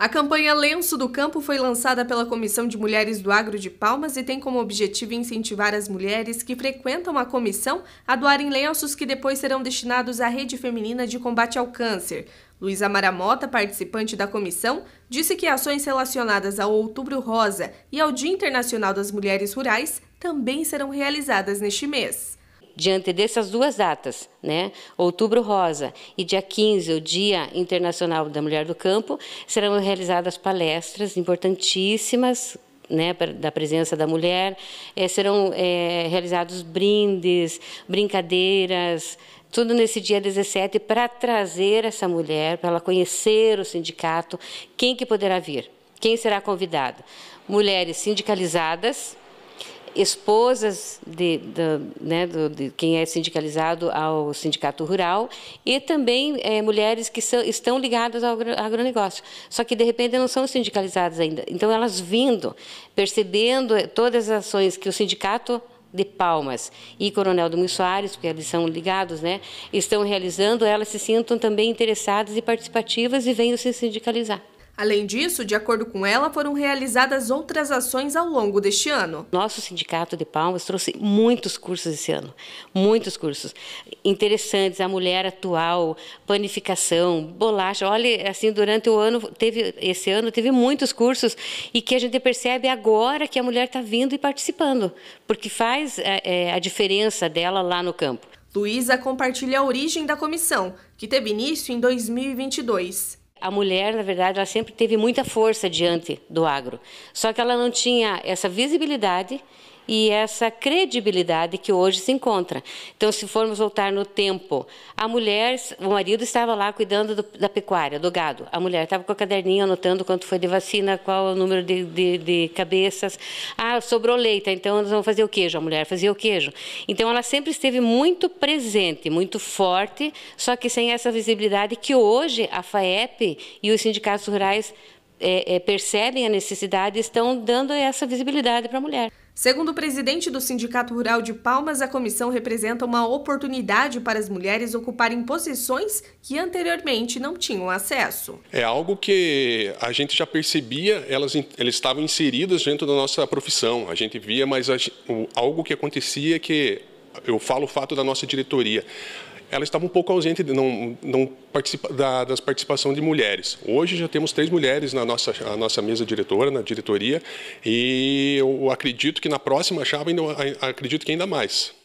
A campanha Lenço do Campo foi lançada pela Comissão de Mulheres do Agro de Palmas e tem como objetivo incentivar as mulheres que frequentam a comissão a doarem lenços que depois serão destinados à rede feminina de combate ao câncer. Luísa Maramota, participante da comissão, disse que ações relacionadas ao Outubro Rosa e ao Dia Internacional das Mulheres Rurais também serão realizadas neste mês diante dessas duas datas, né? Outubro Rosa e dia 15, o Dia Internacional da Mulher do Campo, serão realizadas palestras importantíssimas né, da presença da mulher, é, serão é, realizados brindes, brincadeiras, tudo nesse dia 17 para trazer essa mulher, para ela conhecer o sindicato, quem que poderá vir, quem será convidado. Mulheres sindicalizadas, esposas de, de, né, do, de, quem é sindicalizado ao sindicato rural e também é, mulheres que são, estão ligadas ao agronegócio, só que de repente não são sindicalizadas ainda. Então elas vindo, percebendo é, todas as ações que o sindicato de Palmas e Coronel Domingos Soares, porque eles são ligados, né, estão realizando, elas se sintam também interessadas e participativas e vêm se sindicalizar. Além disso, de acordo com ela, foram realizadas outras ações ao longo deste ano. Nosso sindicato de Palmas trouxe muitos cursos esse ano, muitos cursos interessantes, a mulher atual, panificação, bolacha. Olha, assim, durante o ano teve esse ano teve muitos cursos e que a gente percebe agora que a mulher está vindo e participando, porque faz é, é, a diferença dela lá no campo. Luísa compartilha a origem da comissão, que teve início em 2022. A mulher, na verdade, ela sempre teve muita força diante do agro, só que ela não tinha essa visibilidade e essa credibilidade que hoje se encontra. Então, se formos voltar no tempo, a mulher, o marido estava lá cuidando do, da pecuária, do gado. A mulher estava com a caderninha anotando quanto foi de vacina, qual o número de, de, de, cabeças. Ah, sobrou leite, então nós vamos fazer o queijo. A mulher fazia o queijo. Então, ela sempre esteve muito presente, muito forte, só que sem essa visibilidade que hoje a FAEP e os sindicatos rurais é, é, percebem a necessidade estão dando essa visibilidade para a mulher. Segundo o presidente do Sindicato Rural de Palmas, a comissão representa uma oportunidade para as mulheres ocuparem posições que anteriormente não tinham acesso. É algo que a gente já percebia, elas, elas estavam inseridas dentro da nossa profissão. A gente via, mas a, o, algo que acontecia é que eu falo o fato da nossa diretoria ela estava um pouco ausente de, não, não participa, da, das participação de mulheres. Hoje já temos três mulheres na nossa, nossa mesa diretora, na diretoria, e eu acredito que na próxima chave ainda, acredito que ainda mais.